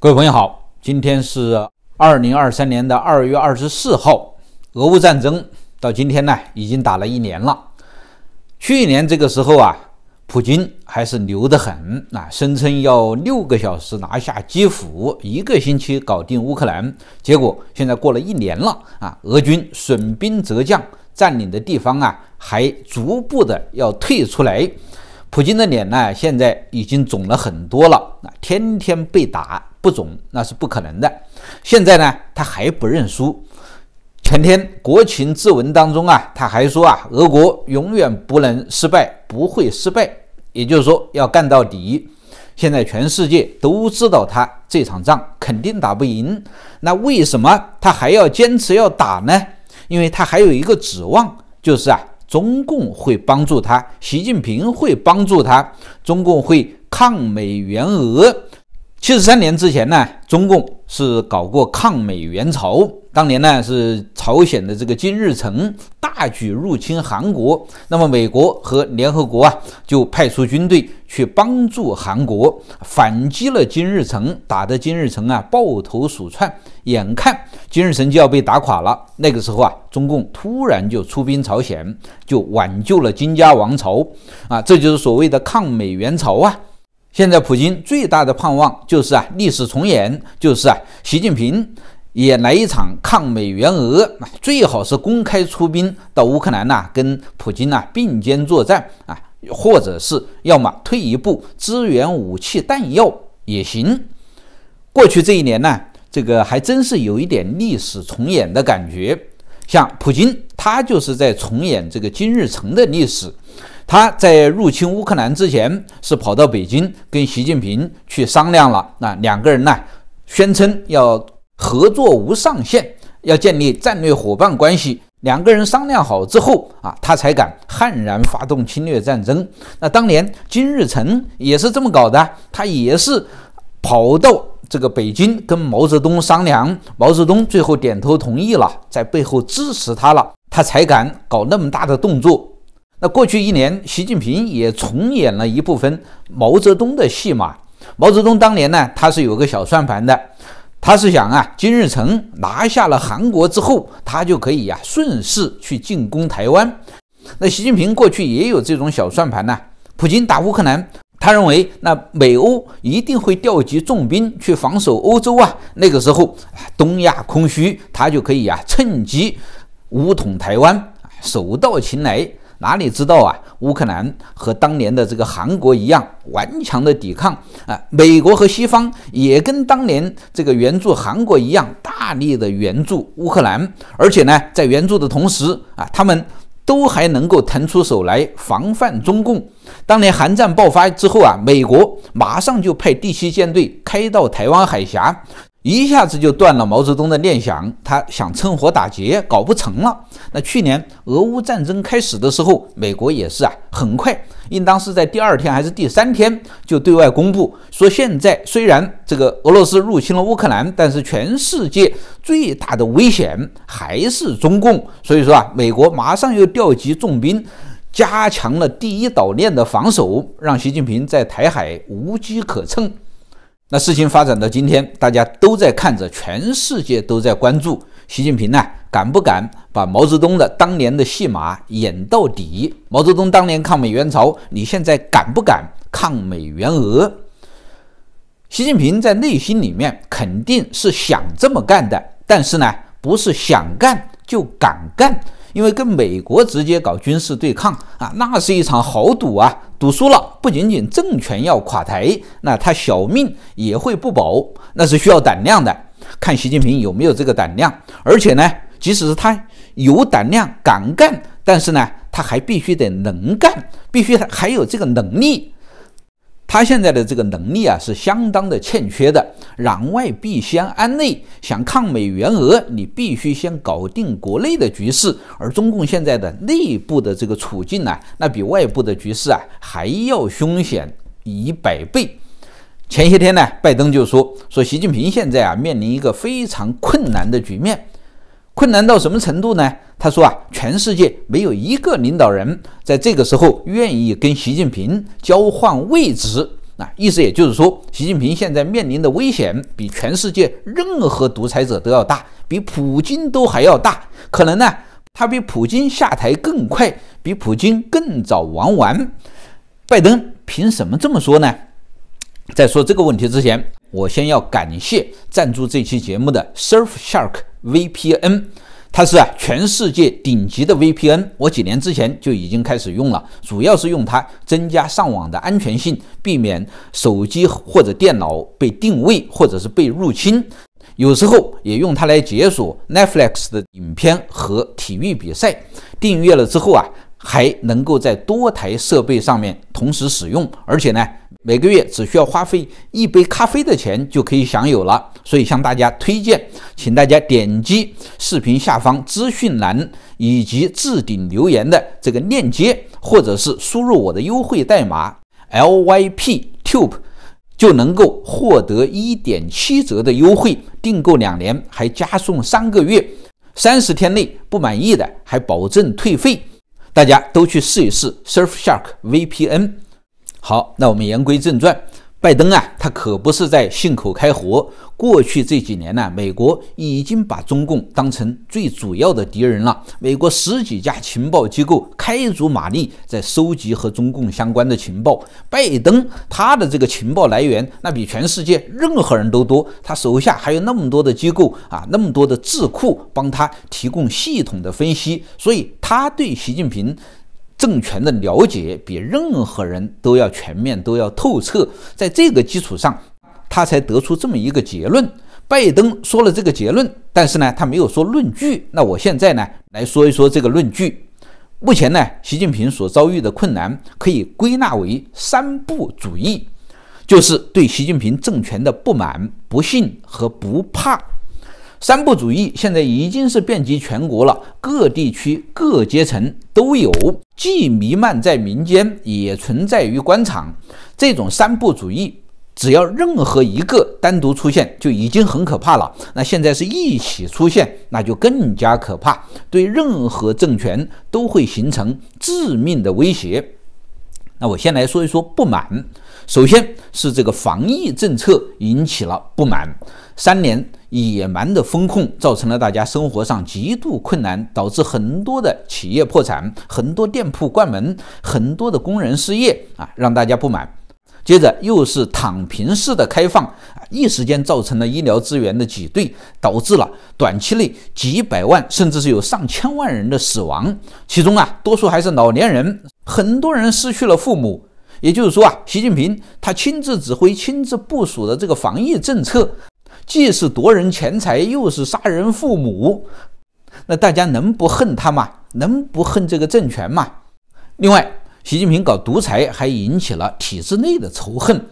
各位朋友好，今天是二零二三年的二月二十四号，俄乌战争到今天呢已经打了一年了。去年这个时候啊，普京还是牛得很啊，声称要六个小时拿下基辅，一个星期搞定乌克兰。结果现在过了一年了啊，俄军损兵折将，占领的地方啊还逐步的要退出来。普京的脸呢现在已经肿了很多了啊，天天被打。不总那是不可能的。现在呢，他还不认输。前天国情咨文当中啊，他还说啊，俄国永远不能失败，不会失败，也就是说要干到底。现在全世界都知道他这场仗肯定打不赢，那为什么他还要坚持要打呢？因为他还有一个指望，就是啊，中共会帮助他，习近平会帮助他，中共会抗美援俄。七十三年之前呢，中共是搞过抗美援朝。当年呢，是朝鲜的这个金日成大举入侵韩国，那么美国和联合国啊就派出军队去帮助韩国反击了金日成，打得金日成啊抱头鼠窜，眼看金日成就要被打垮了。那个时候啊，中共突然就出兵朝鲜，就挽救了金家王朝啊，这就是所谓的抗美援朝啊。现在，普京最大的盼望就是啊，历史重演，就是啊，习近平也来一场抗美援俄，最好是公开出兵到乌克兰呐，跟普京呐并肩作战啊，或者是要么退一步，支援武器弹药也行。过去这一年呢，这个还真是有一点历史重演的感觉，像普京，他就是在重演这个金日成的历史。他在入侵乌克兰之前，是跑到北京跟习近平去商量了。那两个人呢，宣称要合作无上限，要建立战略伙伴关系。两个人商量好之后啊，他才敢悍然发动侵略战争。那当年金日成也是这么搞的，他也是跑到这个北京跟毛泽东商量，毛泽东最后点头同意了，在背后支持他了，他才敢搞那么大的动作。那过去一年，习近平也重演了一部分毛泽东的戏码。毛泽东当年呢，他是有个小算盘的，他是想啊，金日成拿下了韩国之后，他就可以呀顺势去进攻台湾。那习近平过去也有这种小算盘呢。普京打乌克兰，他认为那美欧一定会调集重兵去防守欧洲啊，那个时候东亚空虚，他就可以啊趁机武统台湾，手到擒来。哪里知道啊？乌克兰和当年的这个韩国一样顽强的抵抗啊！美国和西方也跟当年这个援助韩国一样大力的援助乌克兰，而且呢，在援助的同时啊，他们都还能够腾出手来防范中共。当年韩战爆发之后啊，美国马上就派第七舰队开到台湾海峡。一下子就断了毛泽东的念想，他想趁火打劫，搞不成了。那去年俄乌战争开始的时候，美国也是啊，很快应当是在第二天还是第三天就对外公布说，现在虽然这个俄罗斯入侵了乌克兰，但是全世界最大的危险还是中共。所以说啊，美国马上又调集重兵，加强了第一岛链的防守，让习近平在台海无机可乘。那事情发展到今天，大家都在看着，全世界都在关注习近平呢，敢不敢把毛泽东的当年的戏码演到底？毛泽东当年抗美援朝，你现在敢不敢抗美援俄？习近平在内心里面肯定是想这么干的，但是呢，不是想干就敢干，因为跟美国直接搞军事对抗啊，那是一场豪赌啊。赌输了，不仅仅政权要垮台，那他小命也会不保，那是需要胆量的。看习近平有没有这个胆量。而且呢，即使是他有胆量敢干，但是呢，他还必须得能干，必须还有这个能力。他现在的这个能力啊，是相当的欠缺的。攘外必先安内，想抗美援俄，你必须先搞定国内的局势。而中共现在的内部的这个处境呢，那比外部的局势啊还要凶险一百倍。前些天呢，拜登就说说习近平现在啊面临一个非常困难的局面，困难到什么程度呢？他说啊，全世界没有一个领导人在这个时候愿意跟习近平交换位置啊！意思也就是说，习近平现在面临的危险比全世界任何独裁者都要大，比普京都还要大。可能呢，他比普京下台更快，比普京更早玩完。拜登凭什么这么说呢？在说这个问题之前，我先要感谢赞助这期节目的 Surfshark VPN。它是啊，全世界顶级的 VPN，我几年之前就已经开始用了，主要是用它增加上网的安全性，避免手机或者电脑被定位或者是被入侵，有时候也用它来解锁 Netflix 的影片和体育比赛，订阅了之后啊。还能够在多台设备上面同时使用，而且呢，每个月只需要花费一杯咖啡的钱就可以享有了。所以向大家推荐，请大家点击视频下方资讯栏以及置顶留言的这个链接，或者是输入我的优惠代码 LYPtube，就能够获得一点七折的优惠。订购两年还加送三个月，三十天内不满意的还保证退费。大家都去试一试 Surfshark VPN。好，那我们言归正传。拜登啊，他可不是在信口开河。过去这几年呢，美国已经把中共当成最主要的敌人了。美国十几家情报机构开足马力在收集和中共相关的情报。拜登他的这个情报来源那比全世界任何人都多，他手下还有那么多的机构啊，那么多的智库帮他提供系统的分析，所以他对习近平。政权的了解比任何人都要全面，都要透彻。在这个基础上，他才得出这么一个结论。拜登说了这个结论，但是呢，他没有说论据。那我现在呢，来说一说这个论据。目前呢，习近平所遭遇的困难可以归纳为三不主义，就是对习近平政权的不满、不信和不怕。三不主义现在已经是遍及全国了，各地区、各阶层都有，既弥漫在民间，也存在于官场。这种三不主义，只要任何一个单独出现就已经很可怕了。那现在是一起出现，那就更加可怕，对任何政权都会形成致命的威胁。那我先来说一说不满，首先是这个防疫政策引起了不满，三年。野蛮的风控造成了大家生活上极度困难，导致很多的企业破产，很多店铺关门，很多的工人失业啊，让大家不满。接着又是躺平式的开放啊，一时间造成了医疗资源的挤兑，导致了短期内几百万甚至是有上千万人的死亡，其中啊，多数还是老年人，很多人失去了父母。也就是说啊，习近平他亲自指挥、亲自部署的这个防疫政策。既是夺人钱财，又是杀人父母，那大家能不恨他吗？能不恨这个政权吗？另外，习近平搞独裁，还引起了体制内的仇恨。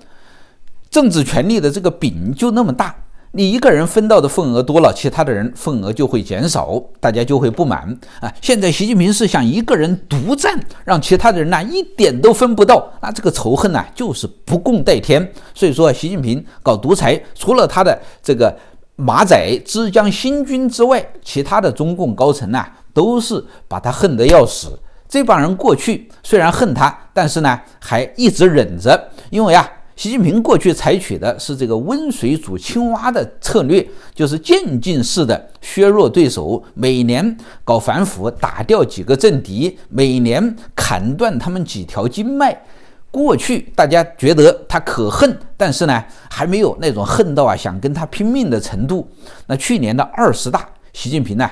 政治权力的这个饼就那么大。你一个人分到的份额多了，其他的人份额就会减少，大家就会不满啊！现在习近平是想一个人独占，让其他的人那一点都分不到，那这个仇恨呢就是不共戴天。所以说，习近平搞独裁，除了他的这个马仔之江新军之外，其他的中共高层呢都是把他恨得要死。这帮人过去虽然恨他，但是呢还一直忍着，因为啊。习近平过去采取的是这个温水煮青蛙的策略，就是渐进式的削弱对手，每年搞反腐，打掉几个政敌，每年砍断他们几条经脉。过去大家觉得他可恨，但是呢，还没有那种恨到啊想跟他拼命的程度。那去年的二十大，习近平呢？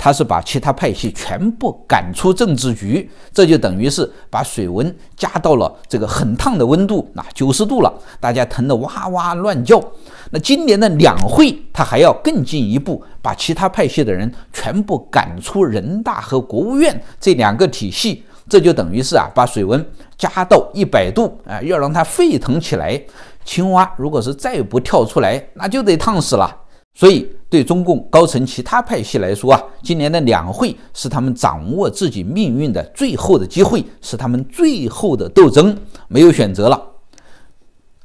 他是把其他派系全部赶出政治局，这就等于是把水温加到了这个很烫的温度，那九十度了，大家疼得哇哇乱叫。那今年的两会，他还要更进一步，把其他派系的人全部赶出人大和国务院这两个体系，这就等于是啊，把水温加到一百度，啊，要让它沸腾起来。青蛙如果是再不跳出来，那就得烫死了。所以，对中共高层其他派系来说啊，今年的两会是他们掌握自己命运的最后的机会，是他们最后的斗争，没有选择了。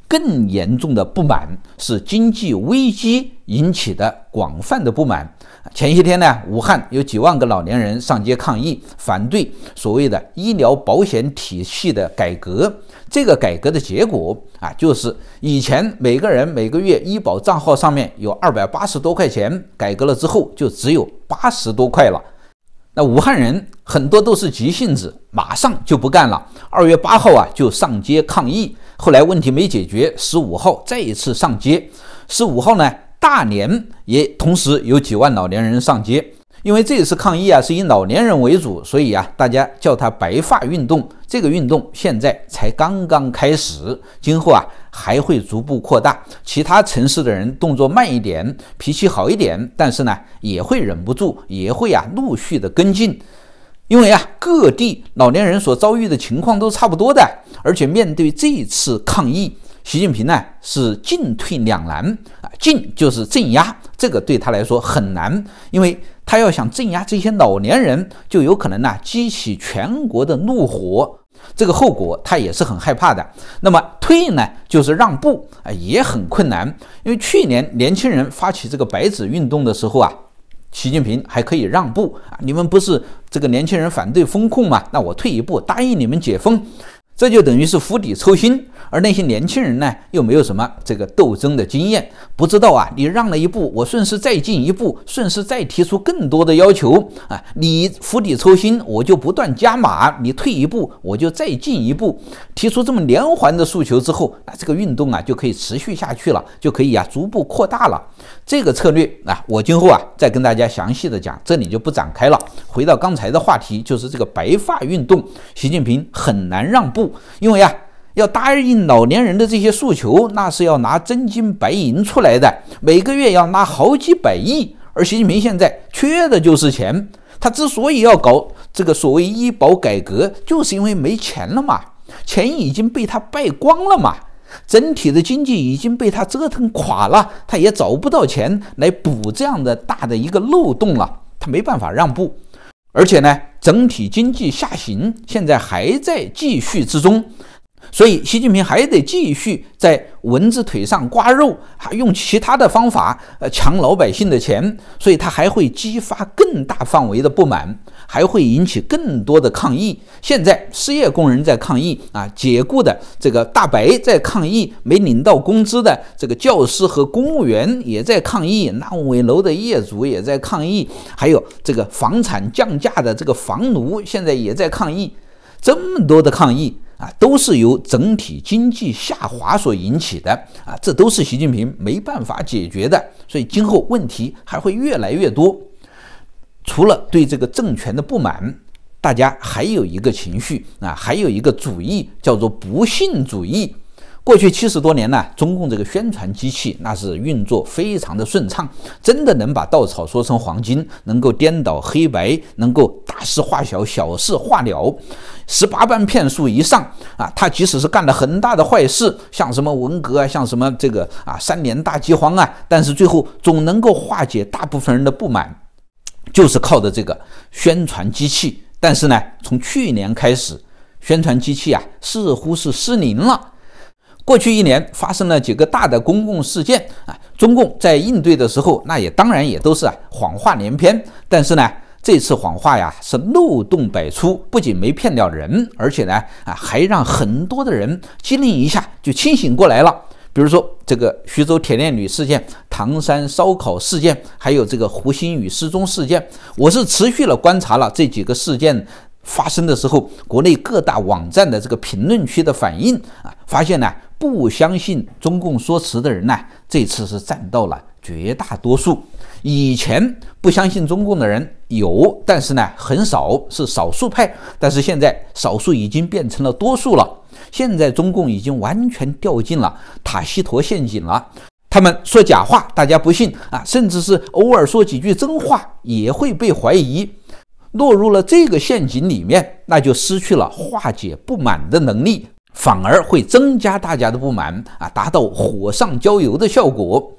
更严重的不满是经济危机引起的广泛的不满。前些天呢，武汉有几万个老年人上街抗议，反对所谓的医疗保险体系的改革。这个改革的结果啊，就是以前每个人每个月医保账号上面有二百八十多块钱，改革了之后就只有八十多块了。那武汉人很多都是急性子，马上就不干了。二月八号啊，就上街抗议。后来问题没解决，十五号再一次上街。十五号呢，大连也同时有几万老年人上街，因为这次抗议啊是以老年人为主，所以啊，大家叫它“白发运动”。这个运动现在才刚刚开始，今后啊还会逐步扩大。其他城市的人动作慢一点，脾气好一点，但是呢也会忍不住，也会啊陆续的跟进。因为啊，各地老年人所遭遇的情况都差不多的，而且面对这次抗议，习近平呢是进退两难啊。进就是镇压，这个对他来说很难，因为他要想镇压这些老年人，就有可能呢激起全国的怒火，这个后果他也是很害怕的。那么退呢，就是让步啊，也很困难，因为去年年轻人发起这个白纸运动的时候啊。习近平还可以让步啊！你们不是这个年轻人反对封控嘛？那我退一步，答应你们解封，这就等于是釜底抽薪。而那些年轻人呢，又没有什么这个斗争的经验，不知道啊，你让了一步，我顺势再进一步，顺势再提出更多的要求啊！你釜底抽薪，我就不断加码；你退一步，我就再进一步，提出这么连环的诉求之后，那这个运动啊就可以持续下去了，就可以啊逐步扩大了。这个策略啊，我今后啊再跟大家详细的讲，这里就不展开了。回到刚才的话题，就是这个白发运动，习近平很难让步，因为啊，要答应老年人的这些诉求，那是要拿真金白银出来的，每个月要拿好几百亿。而习近平现在缺的就是钱，他之所以要搞这个所谓医保改革，就是因为没钱了嘛，钱已经被他败光了嘛。整体的经济已经被他折腾垮了，他也找不到钱来补这样的大的一个漏洞了，他没办法让步，而且呢，整体经济下行现在还在继续之中。所以，习近平还得继续在蚊子腿上刮肉，还用其他的方法呃抢老百姓的钱，所以他还会激发更大范围的不满，还会引起更多的抗议。现在，失业工人在抗议啊，解雇的这个大白在抗议，没领到工资的这个教师和公务员也在抗议，烂尾楼的业主也在抗议，还有这个房产降价的这个房奴现在也在抗议，这么多的抗议。啊，都是由整体经济下滑所引起的啊，这都是习近平没办法解决的，所以今后问题还会越来越多。除了对这个政权的不满，大家还有一个情绪啊，还有一个主义叫做不信主义。过去七十多年呢，中共这个宣传机器那是运作非常的顺畅，真的能把稻草说成黄金，能够颠倒黑白，能够大事化小，小事化了，十八般骗术一上啊！他即使是干了很大的坏事，像什么文革啊，像什么这个啊三年大饥荒啊，但是最后总能够化解大部分人的不满，就是靠着这个宣传机器。但是呢，从去年开始，宣传机器啊似乎是失灵了。过去一年发生了几个大的公共事件啊，中共在应对的时候，那也当然也都是啊谎话连篇。但是呢，这次谎话呀是漏洞百出，不仅没骗了人，而且呢啊还让很多的人机灵一下就清醒过来了。比如说这个徐州铁链女事件、唐山烧烤事件，还有这个胡鑫宇失踪事件，我是持续了观察了这几个事件发生的时候，国内各大网站的这个评论区的反应啊，发现呢。不相信中共说辞的人呢，这次是占到了绝大多数。以前不相信中共的人有，但是呢，很少是少数派。但是现在，少数已经变成了多数了。现在中共已经完全掉进了塔西佗陷阱了。他们说假话，大家不信啊，甚至是偶尔说几句真话，也会被怀疑，落入了这个陷阱里面，那就失去了化解不满的能力。反而会增加大家的不满啊，达到火上浇油的效果。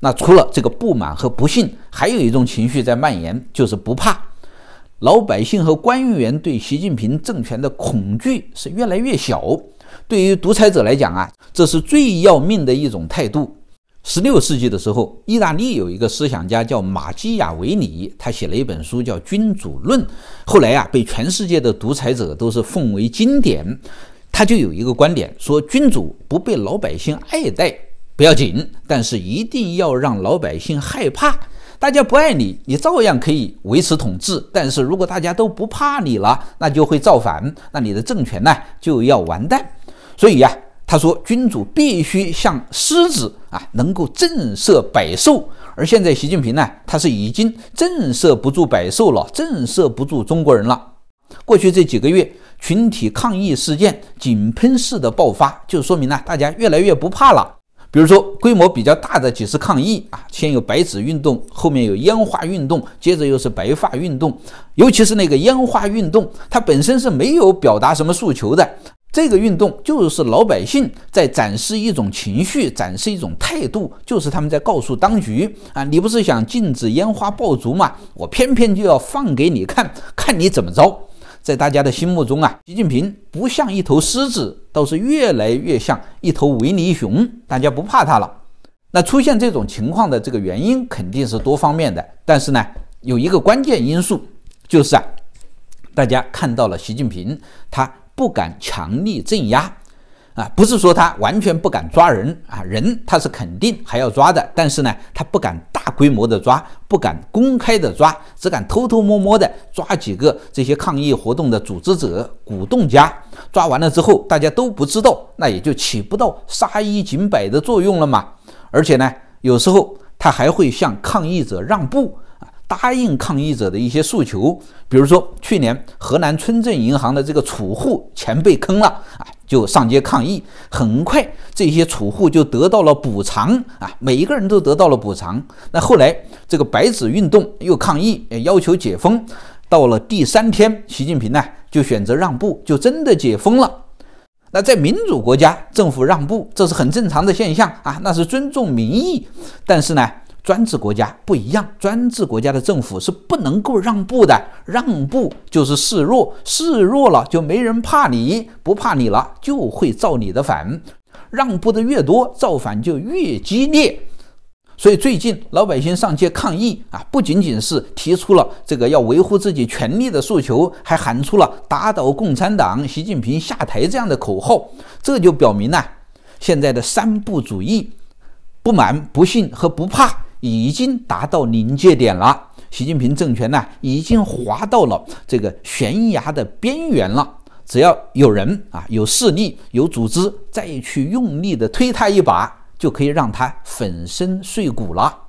那除了这个不满和不幸，还有一种情绪在蔓延，就是不怕。老百姓和官员对习近平政权的恐惧是越来越小。对于独裁者来讲啊，这是最要命的一种态度。十六世纪的时候，意大利有一个思想家叫马基雅维里，他写了一本书叫《君主论》，后来啊，被全世界的独裁者都是奉为经典。他就有一个观点，说君主不被老百姓爱戴不要紧，但是一定要让老百姓害怕。大家不爱你，你照样可以维持统治；但是如果大家都不怕你了，那就会造反，那你的政权呢就要完蛋。所以啊，他说君主必须像狮子啊，能够震慑百兽。而现在习近平呢，他是已经震慑不住百兽了，震慑不住中国人了。过去这几个月。群体抗议事件井喷式的爆发，就说明呢，大家越来越不怕了。比如说规模比较大的几次抗议啊，先有白纸运动，后面有烟花运动，接着又是白发运动。尤其是那个烟花运动，它本身是没有表达什么诉求的。这个运动就是老百姓在展示一种情绪，展示一种态度，就是他们在告诉当局啊，你不是想禁止烟花爆竹吗？我偏偏就要放给你看看你怎么着。在大家的心目中啊，习近平不像一头狮子，倒是越来越像一头维尼熊，大家不怕他了。那出现这种情况的这个原因肯定是多方面的，但是呢，有一个关键因素就是啊，大家看到了习近平，他不敢强力镇压。啊，不是说他完全不敢抓人啊，人他是肯定还要抓的，但是呢，他不敢大规模的抓，不敢公开的抓，只敢偷偷摸摸的抓几个这些抗议活动的组织者、鼓动家。抓完了之后，大家都不知道，那也就起不到杀一儆百的作用了嘛。而且呢，有时候他还会向抗议者让步啊，答应抗议者的一些诉求，比如说去年河南村镇银行的这个储户钱被坑了啊。就上街抗议，很快这些储户就得到了补偿啊，每一个人都得到了补偿。那后来这个白纸运动又抗议，要求解封。到了第三天，习近平呢就选择让步，就真的解封了。那在民主国家，政府让步这是很正常的现象啊，那是尊重民意。但是呢。专制国家不一样，专制国家的政府是不能够让步的，让步就是示弱，示弱了就没人怕你，不怕你了就会造你的反，让步的越多，造反就越激烈。所以最近老百姓上街抗议啊，不仅仅是提出了这个要维护自己权利的诉求，还喊出了打倒共产党、习近平下台这样的口号，这就表明了现在的三不主义：不满、不信和不怕。已经达到临界点了，习近平政权呢，已经滑到了这个悬崖的边缘了。只要有人啊，有势力、有组织，再去用力的推他一把，就可以让他粉身碎骨了。